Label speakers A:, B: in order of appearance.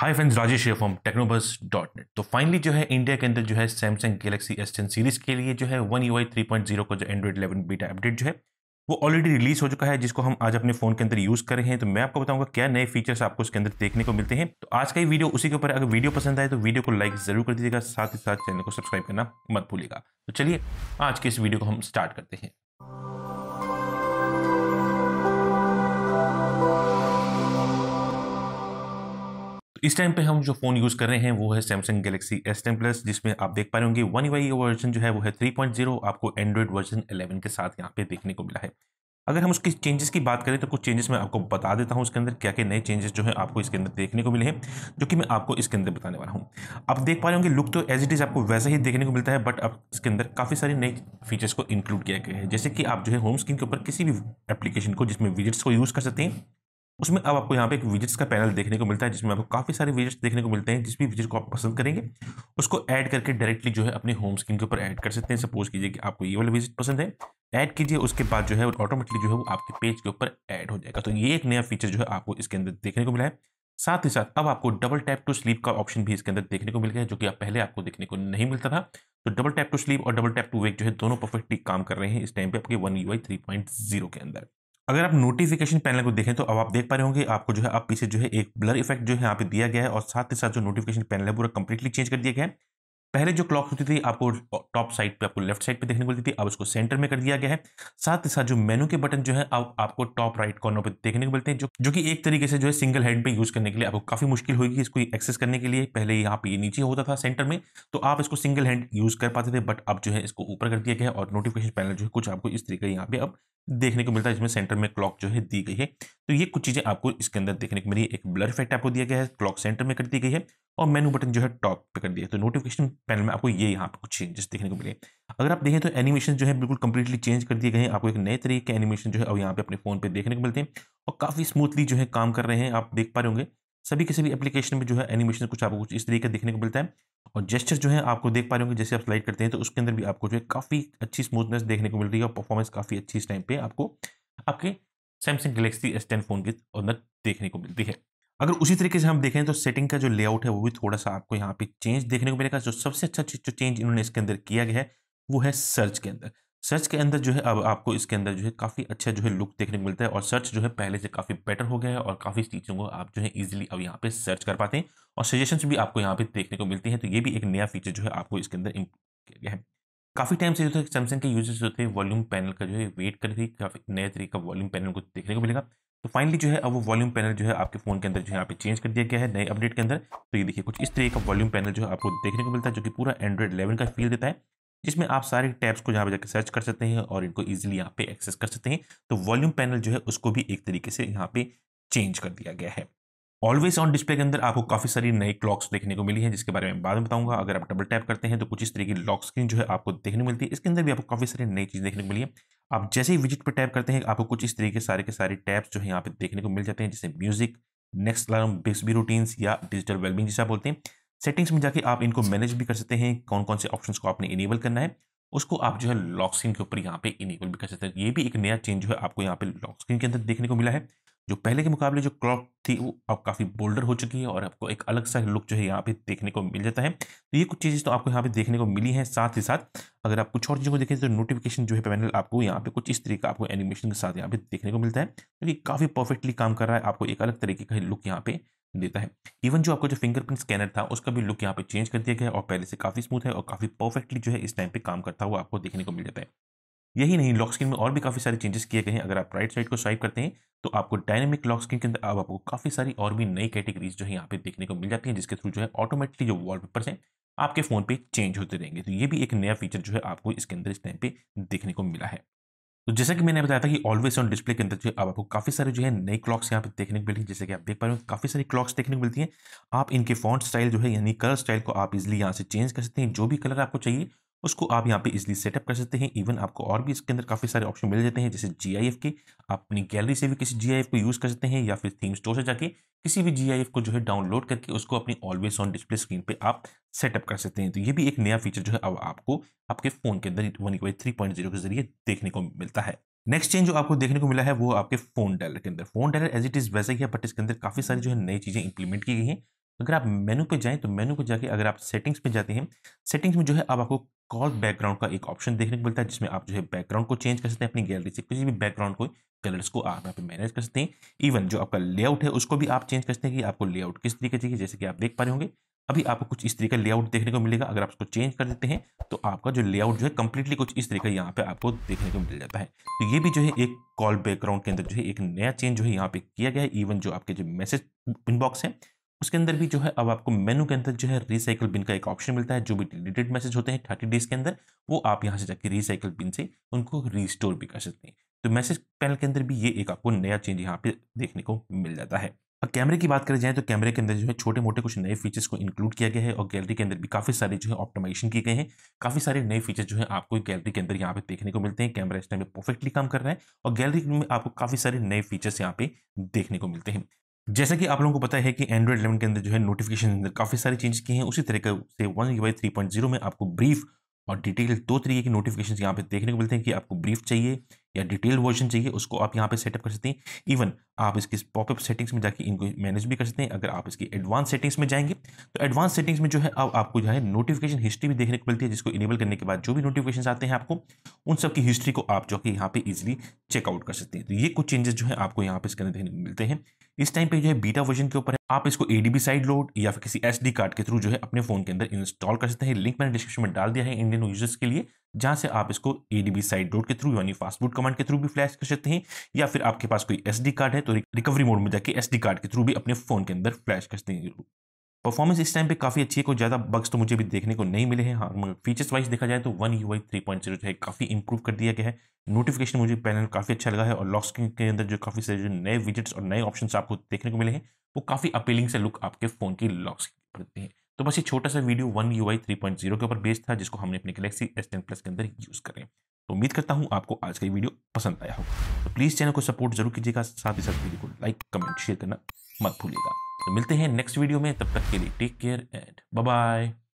A: hi friends Rajesh from Technobuzz dot net तो finally जो है इंडिया के अंदर जो है Samsung Galaxy S ten series के लिए जो है One U I three point zero को जो एंड्रॉइड इलेवन बीटा अपडेट जो है वो ऑलरेडी रिलीज हो चुका है जिसको हम आज अपने फोन के अंदर यूज कर रहे हैं तो मैं आपको बताऊंगा क्या नए फीचर्स आपको उसके अंदर देखने को मिलते हैं तो आज का ही वीडियो उसी के ऊपर अगर वीडियो पसंद आए तो वीडियो को लाइक जरूर कर दीजिएगा साथ ही साथ चैनल को सब्सक्राइब करना मत भूलेगा तो चलिए आज के इस वीडियो को हम स्टार्ट करते हैं तो इस टाइम पे हम जो फ़ोन यूज़ कर रहे हैं वो है Samsung Galaxy S ten plus जिसमें आप देख पा रहे होंगे वन वाई वर्जन जो है वो है थ्री पॉइंट जीरो आपको एंड्रॉइड वर्जन एलेवन के साथ यहाँ पे देखने को मिला है अगर हम उसके चेंजेस की बात करें तो कुछ चेंजेस मैं आपको बता देता हूँ उसके अंदर क्या क्या नए चेंजेस जो है आपको इसके अंदर देखने को मिले हैं जो कि मैं आपको इसके अंदर बताने वाला हूँ आप देख पा रहे होंगे लुक तो एज इट इज़ आपको वैसा ही देखने को मिलता है बट अब इसके अंदर काफ़ी सारे नए फीचर्स को इंक्लूड किया गया है जैसे कि आप जो है होम स्क्रीन के ऊपर किसी भी एप्लीकेशन को जिसमें विजिट्स को यूज़ कर सकते हैं उसमें अब आपको यहाँ पे एक विजिट्स का पैनल देखने को मिलता है जिसमें आपको काफ़ी सारे विजिट्स देखने को मिलते हैं जिस भी विजिट को आप पसंद करेंगे उसको ऐड करके डायरेक्टली जो है अपने होम स्क्रीन के ऊपर ऐड कर सकते हैं सपोज कीजिए कि आपको ये वाला विजिट पसंद है ऐड कीजिए उसके बाद जो है ऑटोमेटिकली जो है वो आपके पेज के ऊपर ऐड हो जाएगा तो ये एक नया फीचर जो है आपको इसके अंदर देखने को मिला है साथ ही साथ अब आपको डबल टैप टू स्लीप का ऑप्शन भी इसके अंदर देखने को मिल गया है जो कि आप पहले आपको देखने को नहीं मिलता था तो डबल टैप टू स्लीप और डबल टैप टू वेक जो है दोनों परफेक्टली काम कर रहे हैं इस टाइम पे आपके One U I three point zero के अंदर अगर आप नोटिफिकेशन पैनल को देखें तो अब आप देख पा रहे होंगे आपको जो है आप पीछे जो है एक ब्लर इफेक्ट जो है यहाँ पे दिया गया है और साथ ही साथ जो नोटिफिकेशन पैनल है पूरा कंप्लीटली चेंज कर दिया गया है पहले जो क्लॉक होती थी आपको टॉप साइड पे आपको लेफ्ट साइड पे देखने को मिलती थी अब उसको सेंटर में कर दिया गया है साथ ही साथ जो मेनू के बटन जो है अब आपको टॉप राइट कॉर्नर पे देखने को मिलते हैं जो जो कि एक तरीके से जो है सिंगल हैंड पे यूज करने के लिए आपको काफी मुश्किल होगी इसको एक्सेस करने के लिए पहले यहाँ पे नीचे होता था सेंटर में तो आप इसको सिंगल हैंड यूज कर पाते थे बट अब जो है इसको ऊपर कर दिया गया है और नोटिफिकेशन पैनल जो है कुछ आपको इस तरीके यहाँ पे अब देखने को मिलता है जिसमें सेंटर में क्लॉक जो है दी गई है तो ये कुछ चीजें आपको इसके अंदर देखने को मिली एक ब्लर इफेक्ट आपको दिया गया है क्लॉक सेंटर में कर दी गई है और मेनू बटन जो है टॉप पे कर दिया तो नोटिफिकेशन पैनल में आपको ये यहाँ पे कुछ चेंजेस देखने को मिले अगर आप देखें तो एनिमेशन जो है बिल्कुल कंप्लीटली चेंज कर दिए गए हैं आपको एक नए तरीके के एनिमेशन जो है अब यहाँ पे अपने फ़ोन पे देखने को मिलते हैं और काफ़ी स्मूथली जो है काम कर रहे हैं आप देख पा रहे होंगे सभी किसी भी एप्लीकेशन में जो है एनिमेशन कुछ आपको कुछ इस तरीके देखने को मिलता है और जेस्टर जो है आपको देख पा रहे होंगे जैसे आप स्लाइड करते हैं तो उसके अंदर भी आपको जो है काफ़ी अच्छी स्मूथनेस देखने को मिल रही है और परफॉर्मेंस काफ़ी अच्छी इस टाइम पर आपको आपके Samsung Galaxy S ten phone के अंदर देखने को मिलती है अगर उसी तरीके से हम देखें तो सेटिंग का जो लेआउट है वो भी थोड़ा सा आपको यहाँ पे चेंज देखने को मिलेगा जो सबसे अच्छा चीज जो चेंज इन्होंने इसके अंदर किया गया है वो है सर्च के अंदर सर्च के अंदर जो है अब आपको इसके अंदर जो है काफ़ी अच्छा जो है लुक देखने को मिलता है और सर्च जो है पहले से काफ़ी बेटर हो गया है और काफ़ी चीज़ों को आप जो है इजीली अब यहाँ पे सर्च कर पाते हैं और सजेशंस भी आपको यहाँ पे देखने को मिलती हैं तो ये भी एक नया फीचर जो है आपको इसके अंदर इम्प्रूव किया गया है काफ़ी टाइम से जो था सैमसंग के यूजर्स जो थे वॉल्यूम पैनल का जो है वेट कर रही काफ़ी नए तरीके का वॉल्यूम पैनल को देखने को मिलेगा तो फाइनली जो है अब वो वॉल्यूम पैनल जो है आपके फोन के अंदर जो है यहाँ पे चेंज कर दिया गया है नए अपडेट के अंदर तो ये देखिए कुछ इस तरीके का वॉल्यूम पैनल जो है आपको देखने को मिलता है जो कि पूरा एंड्रॉइड इलेवन का फील देता है जिसमें आप सारे टैब्स को यहाँ पे जाकर सर्च कर सकते हैं और इनको ईजिली यहाँ पे एक्सेस कर सकते हैं तो वॉल्यूम पैनल जो है उसको भी एक तरीके से यहाँ पे चेंज कर दिया गया है ऑलवेज ऑन डिस्प्ले के अंदर आपको काफ़ी सारी नई क्लॉक्स देखने को मिली है जिसके बारे में बाद में बताऊंगा अगर आप डबल टैप करते हैं तो कुछ इस तरीके की लॉक स्क्रीन जो है आपको देखने को मिलती है इसके अंदर भी आपको काफ़ी सारी नई चीज़ देखने को मिली है आप जैसे ही विजिट पर टैप करते हैं आपको कुछ इस तरीके सारे के सारे टैप्स जो है यहाँ पे देखने को मिल जाते हैं जैसे म्यूजिक नेक्स्ट अलार्म भी रूटीन्स या डिजिटल वेलबिंग जिसे बोलते हैं सेटिंग्स में जाके आप इनको मैनेज भी कर सकते हैं कौन कौन से ऑप्शन को आपने इनेबल करना है उसको आप जो है लॉक स्क्रीन के ऊपर यहाँ पे इनेबल भी कर सकते हैं ये भी एक नया चेंज जो है आपको यहाँ पे लॉक स्क्रीन के अंदर देखने को मिला है जो पहले के मुकाबले जो क्रॉप थी वो अब काफ़ी बोल्डर हो चुकी है और आपको एक अलग सा लुक जो है यहाँ पे देखने को मिल जाता है तो ये कुछ चीज़ें तो आपको यहाँ पे देखने को मिली हैं साथ ही साथ अगर आप कुछ और चीज़ों को देखें तो नोटिफिकेशन जो है पैनल आपको यहाँ पे कुछ इस तरीके का आपको एनिमेशन के साथ यहाँ पे देखने को मिलता है क्योंकि तो काफ़ी परफेक्टली काम कर रहा है आपको एक अलग तरीके का लुक यहाँ पे देता है इवन जो आपका जो फिंगरप्रिंट स्कैनर था उसका भी लुक यहाँ पे चेंज कर दिया गया और पहले से काफ़ी स्मूथ है और काफ़ी परफेक्टली जो है इस टाइम पर काम करता हुआ आपको देखने को मिल जाता है यही नहीं लॉक स्क्रीन में और भी काफ़ी सारे चेंजेस किए गए हैं अगर आप राइट साइड को स्वाइप करते हैं तो आपको डायनेमिक लॉक स्क्रीन के अंदर अब आपको काफ़ी सारी और भी नई कैटेगरीज जो है यहाँ पे देखने को मिल जाती हैं जिसके थ्रू जो है ऑटोमेटिकली जो वॉलपेपर्स हैं आपके फ़ोन पे चेंज होते रहेंगे तो ये भी एक नया फीचर जो है आपको इसके अंदर इस टाइम पे देखने को मिला है तो जैसा कि मैंने बताया था कि ऑलवेज ऑन डिस्प्ले के अंदर जो है अब आपको काफ़ी सारे जो है नई क्लॉक्स यहाँ पे देखने को मिलती हैं जैसे कि आप देख पा रहे हो काफ़ी सारी क्लॉक्स देखने को मिलती हैं आप इनके फॉन्ट स्टाइल जो है यानी कलर स्टाइल को आप इजिली यहाँ से चेंज कर सकते हैं जो भी कलर आपको चाहिए उसको आप यहाँ पे इजिली सेटअप कर सकते हैं इवन आपको और भी इसके अंदर काफ़ी सारे ऑप्शन मिल जाते हैं जैसे जी के आप अपनी गैलरी से भी किसी जी को यूज़ कर सकते हैं या फिर थीम स्टोर से जाके किसी भी जी को जो है डाउनलोड करके उसको अपनी ऑलवेज ऑन डिस्प्ले स्क्रीन पे आप सेटअप कर सकते हैं तो ये भी एक नया फीचर जो है अब आपको आपके फ़ोन के अंदर वन थ्री पॉइंट जीरो के जरिए देखने को मिलता है नेक्स्ट चेंज जो आपको देखने को मिला है वो आपके फ़ोन डायलर के अंदर phone dialer as it is वैसा ही है बट इसके अंदर काफ़ी सारी जो है नई चीज़ें इंप्लीमेंट की गई हैं अगर आप मेनू पे जाएं तो मेनू पे जाके अगर आप सेटिंग्स पे जाते हैं सेटिंग्स में जो है अब आपको कॉल बैकग्राउंड का एक ऑप्शन देखने को मिलता है जिसमें आप जो है बैकग्राउंड को चेंज कर सकते हैं अपनी गैलरी से किसी भी बैकग्राउंड को कलर्स को आप यहाँ पे मैनेज कर सकते हैं इवन जो आपका लेआउट है उसको भी आप चेंज कर सकते हैं कि आपको लेआउट किस तरीके चाहिए जैसे कि आप देख पा रहे होंगे अभी आपको कुछ इस तरीके का लेआउट देखने को मिलेगा अगर आप उसको चेंज कर देते हैं तो आपका जो लेआउट जो है कंप्लीटली कुछ इस तरीके यहाँ पे आपको देखने को मिल जाता है तो ये भी जो है एक कॉल बैकग्राउंड के अंदर जो है एक नया चेंज जो है यहाँ पे किया गया है इवन जो आपके जो मैसेज इनबॉक्स है उसके अंदर भी जो है अब आपको मेनू के अंदर जो है रिसाइकल बिन का एक ऑप्शन मिलता है जो भी डिलीटेड मैसेज होते हैं थर्टी डेज के अंदर वो आप यहाँ से जाके रिसाइकल बिन से उनको रिस्टोर भी कर सकते हैं तो मैसेज पैनल के अंदर भी ये एक आपको नया चेंज यहाँ पे देखने को मिल जाता है अब कैमरे की बात करें जाए तो कैमरे के अंदर जो है छोटे मोटे कुछ नए फीचर्स को इंक्लूड किया गया है और गैलरी के अंदर भी काफ़ी सारे जो है ऑप्टिमाइजेशन किए गए हैं काफ़ी सारे नए फीचर्स जो है आपको गैलरी के अंदर यहाँ पे देखने को मिलते हैं कैमरा इस टाइम परफेक्टली काम कर रहा है और गैलरी में आपको काफ़ी सारे नए फीचर्स यहाँ पे देखने को मिलते हैं जैसा कि आप लोगों को पता है कि एंड्रॉइड इलेवन के अंदर जो है नोटिफिकेशन अंदर काफ़ी सारे चेंज किए हैं उसी तरीके से One U three point zero में आपको ब्रीफ और डिटेल दो तरीके की नोटिफिकेशन यहाँ पे देखने को मिलते हैं कि आपको ब्रीफ चाहिए या डिटेल वर्जन चाहिए उसको आप यहाँ पे सेटअप कर सकते हैं इवन आप इसके पॉपअप सेटिंग्स में जाके इनको मैनेज भी कर सकते हैं अगर आप इसकी एडवांस सेटिंग्स में जाएंगे तो एडवांस सेटिंग्स में जो है अब आपको जो है नोटिफिकेशन हिस्ट्री भी देखने को मिलती है जिसको इनेबल करने के बाद जो भी नोटिफिकेशन आते हैं आपको उन सबकी हिस्ट्री को आप जो कि यहाँ पे ईजिली चेकआउट कर सकते हैं तो ये कुछ चेंजेस जो है आपको यहाँ पे इसके अंदर देखने को मिलते हैं इस टाइम पे जो है बीटा वर्जन के ऊपर है आप इसको एडीबी साइड लोड या फिर किसी एसडी कार्ड के थ्रू जो है अपने फोन के अंदर इंस्टॉल कर सकते हैं लिंक मैंने डिस्क्रिप्शन में डाल दिया है इंडियन यूजर्स के लिए जहां से आप इसको एडीबी साइड लोड के थ्रू यानी फास्टबूट कमांड के थ्रू भी फ्लैश कर सकते हैं या फिर आपके पास कोई एस कार्ड है तो रिकवरी मोड में जाके एस कार्ड के थ्रू भी अपने फोन के अंदर फ्लैश कर सकते हैं परफॉर्मेंस इस टाइम पे काफ़ी अच्छी है कोई ज़्यादा बग्स तो मुझे भी देखने को नहीं मिले हैं हाँ मगर फीचर्स वाइज देखा जाए तो One U I three point zero जो है काफ़ी इंप्रूव कर दिया गया है नोटिफिकेशन मुझे पैनल काफ़ी अच्छा लगा है और लॉक स्क्रीन के अंदर जो काफ़ी सारे जो नए विजिट्स और नए ऑप्शन आपको देखने को मिले हैं वो काफ़ी अपीलिंग से लुक आपके फ़ोन की लॉक स्क्रीन करते हैं तो बस ये छोटा सा video One U I three point zero के ऊपर बेस्ड था जिसको हमने अपने गलेक्सी एस टेन प्लस के अंदर यूज़ करें तो उम्मीद करता हूँ आपको आज का ये वीडियो पसंद आया हो तो प्लीज़ चैनल को सपोर्ट जरूर कीजिएगा साथ ही साथ वीडियो को लाइक कमेंट शेयर करना मत भूलिएगा तो मिलते हैं नेक्स्ट वीडियो में तब तक के लिए टेक केयर एंड बाय